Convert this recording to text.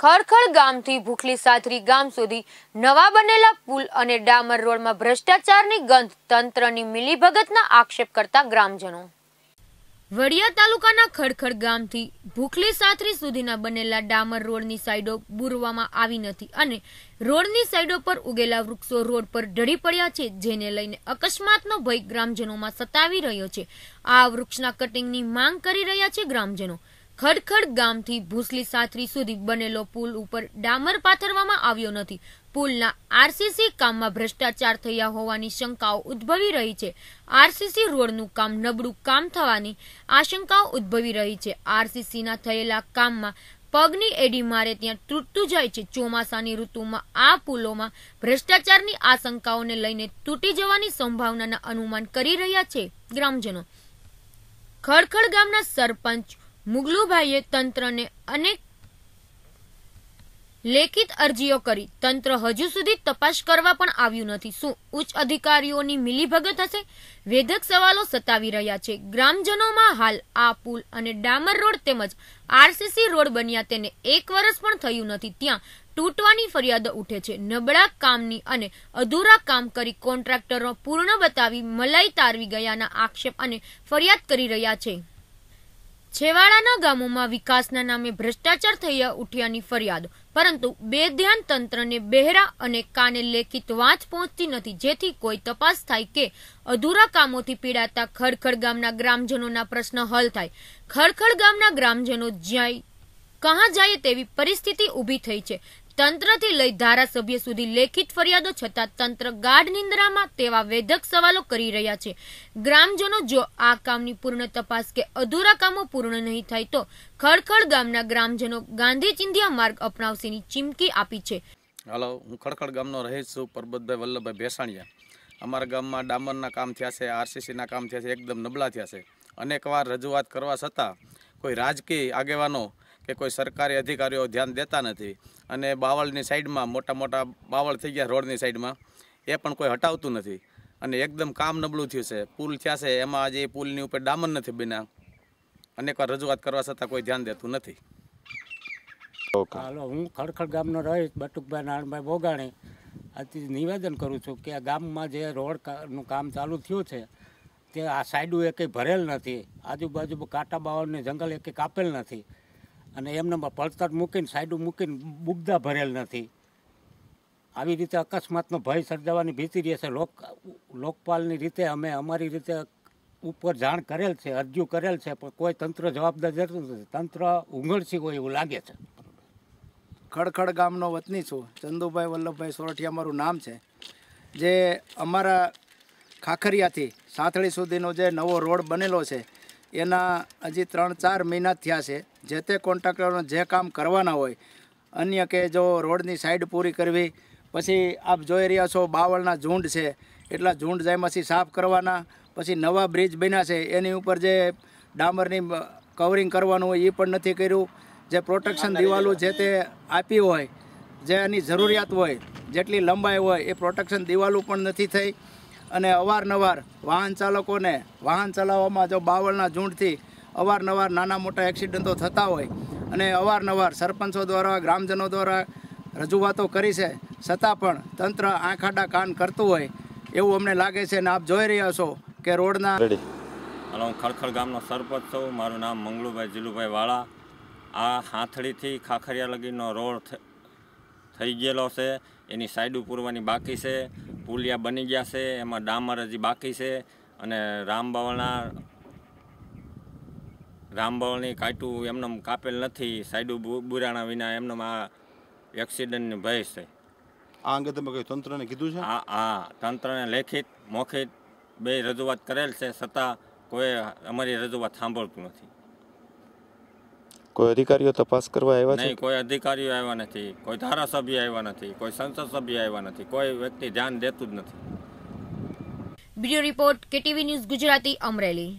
ખરખર ગામથી ભૂખલી સાથરી ગામ સુધી નવા બનેલા પુલ અને ડામર રોડમાં ભ્રષ્ટાચારની ગંધ તંત્રની મિલીભગતના આક્ષેપ કરતા ગ્રામજનો વડિયા તાલુકાના ખડખડ ગામથી ભૂખલી સાથરી સુધીના બનેલા ડામર રોડની સાઈડો બુરવામાં આવી નથી અને રોડની સાઈડો પર ઉગેલા વૃક્ષો રોડ પર ઢળી પડ્યા છે જેને લઈને અકસ્માતનો ભય ગ્રામજનોમાં સતાવી રહ્યો છે આ વૃક્ષના કટિંગની માંગ કરી રહ્યા છે ગ્રામજનો ખડખડ ગામથી ભૂસલી સાત્રી સુધી બનેલો પુલ ઉપર ડામર પાથરવામાં આવ્યો નથી પુલના આરસીસી કામમાં ભ્રષ્ટાચાર થયા હોવાની શંકાઓ ઉદ્ભવી રહી છે આરસીસી રોડનું કામ નબળું કામ થવાની આશંકાઓ ઉદ્ભવી રહી છે આરસીસીના થયેલા કામમાં પગની એડી મારે ત્યાં તૂટતું જાય છે ચોમાસાની ઋતુમાં આ પુલોમાં ભ્રષ્ટાચારની આશંકાઓને લઈને તૂટી જવાની સંભાવનાના અનુમાન કરી રહ્યા છે ગ્રામજનો ખડખડ ગામના સરપંચ મુગલુભાઈએ તંત્રને અનેક લેખિત અરજીઓ કરી તંત્ર હજુ સુધી તપાસ કરવા પણ આવ્યું નથી શું ઉચ્ચ અધિકારીઓની મિલીભગત હશે વેધક સવાલો સતાવી રહ્યા છે ગ્રામજનોમાં હાલ આ પુલ અને ડામર રોડ તેમજ આરસીસી રોડ બન્યા તેને એક વર્ષ પણ થયું નથી ત્યાં તૂટવાની ફરિયાદો ઉઠે છે નબળા કામની અને અધૂરા કામ કરી કોન્ટ્રાક્ટરો પૂર્ણ બતાવી મલાઈ તારવી ગયાના આક્ષેપ અને ફરિયાદ કરી રહ્યા છે છેવાડાના ગામોમાં વિકાસના નામે ભ્રષ્ટાચાર થયા ઉઠ્યાની ફરિયાદો પરંતુ બે ધ્યાન તંત્રને બહેરા અને કાને લેખિત વાંચ પહોંચતી નથી જેથી કોઈ તપાસ થાય કે અધૂરા કામોથી પીડાતા ખડખડ ગામના ગ્રામજનોના પ્રશ્ન હલ થાય ખડખડ ગામના ગ્રામજનો જ્યાં કહા જાય તેવી પરિસ્થિતિ ઊભી થઈ છે તંત્રથી લઈ ધારાસભ્ય સુધી લેખિત ફરિયાદો છતાં તંત્ર ગાઢ નિંદ્રામાં તેવા વેધક સવાલો કરી રહ્યા છે ગ્રામજનો જો આ કામની પૂર્ણ તપાસ કે અધૂરા કામો પૂર્ણ નહીં થાય તો ખડખડ ગામના ગ્રામજનો ગાંધી ચિંધિયા માર્ગ અપનાવશેની ચીમકી આપી છે હલો હું ખડખડ ગામનો રહીશ છું પરબતભાઈ વલ્લભભાઈ ભેસાણીયા અમારા ગામમાં ડામરના કામ થયા છે આરસીસીના કામ થયા છે એકદમ નબળા થયા છે અનેકવાર રજૂઆત કરવા છતાં કોઈ રાજકીય આગેવાનો કે કોઈ સરકારી અધિકારીઓ ધ્યાન દેતા નથી અને બાવળની સાઈડમાં મોટા મોટા બાવળ થઈ ગયા રોડની સાઈડમાં એ પણ કોઈ હટાવતું નથી અને એકદમ કામ નબળું થયું છે પુલ થયા છે એમાં આજે પુલની ઉપર ડામર નથી બન્યા અનેકવાર રજૂઆત કરવા છતાં કોઈ ધ્યાન દેતું નથી હાલો હું ખડખડ ગામનો રહીશ બટુકભાઈ નારણભાઈ બોગાણી આથી નિવેદન કરું છું કે આ ગામમાં જે રોડનું કામ ચાલુ થયું છે તે આ સાઈડું એકે ભરેલ નથી આજુબાજુ કાંટા બાવળને જંગલ એકે કાપેલ નથી અને એમનામાં પડતર મૂકીને સાઈડું મૂકીને બુગદા ભરેલ નથી આવી રીતે અકસ્માતનો ભય સર્જાવાની ભીતી રહે છે લોક લોકપાલની રીતે અમે અમારી રીતે ઉપર જાણ કરેલ છે અરજુ કરેલ છે પણ કોઈ તંત્ર જવાબદાર જતું નથી તંત્ર ઉંઘળસી હોય એવું લાગે છે ખડખડ ગામનો વતની છું ચંદુભાઈ વલ્લભભાઈ સોરઠિયા મારું નામ છે જે અમારા ખાખરિયાથી સાંથળી સુધીનો જે નવો રોડ બનેલો છે એના હજી ત્રણ ચાર મહિના થયા છે જે તે કોન્ટ્રાક્ટરોને જે કામ કરવાના હોય અન્ય કે જો રોડની સાઈડ પૂરી કરવી પછી આપ જોઈ રહ્યા છો બાવળના ઝુંડ છે એટલા ઝુંડ જેમાંથી સાફ કરવાના પછી નવા બ્રિજ બન્યા છે એની ઉપર જે ડામરની કવરિંગ કરવાનું હોય એ પણ નથી કર્યું જે પ્રોટેક્શન દિવાલો જે તે આપી હોય જે એની જરૂરિયાત હોય જેટલી લંબાઈ હોય એ પ્રોટેક્શન દિવાલો પણ નથી થઈ અને અવારનવાર વાહન ચાલકોને વાહન ચલાવવામાં જો બાવળના ઝૂંડથી અવારનવાર નાના મોટા એક્સિડન્ટો થતા હોય અને અવારનવાર સરપંચો દ્વારા ગ્રામજનો દ્વારા રજૂઆતો કરી છે છતાં પણ તંત્ર આંખાડા કાન કરતું હોય એવું અમને લાગે છે અને આપ જોઈ રહ્યા છો કે રોડના હું ખડખડ ગામનો સરપંચ છું મારું નામ મંગલુભાઈ જીલુભાઈ વાળા આ હાથળીથી ખાખરિયા લગીનો રોડ થઈ ગયેલો છે એની સાઈડ પૂરવાની બાકી છે પુલિયા બની ગયા છે એમાં ડામર હજી બાકી છે અને રામબવણા રામબવણી કાંટું એમને કાપેલ નથી સાઈડું બુરાણા વિના એમને આ એક્સિડન્ટની ભય છે આ અંગે તમે કહ્યું તંત્રને કીધું છે હા હા તંત્રને લેખિત મોખિત બે રજૂઆત કરેલ છે છતાં કોઈ અમારી રજૂઆત સાંભળતું નથી કોઈ અધિકારીઓ તપાસ કરવા આવ્યા છે કોઈ અધિકારીઓ આવ્યા નથી કોઈ ધારાસભ્ય આવ્યા નથી કોઈ સંસદ સભ્ય આવ્યા નથી કોઈ વ્યક્તિ ધ્યાન દેતું જ નથી bureau report KTV news Gujarati Amreli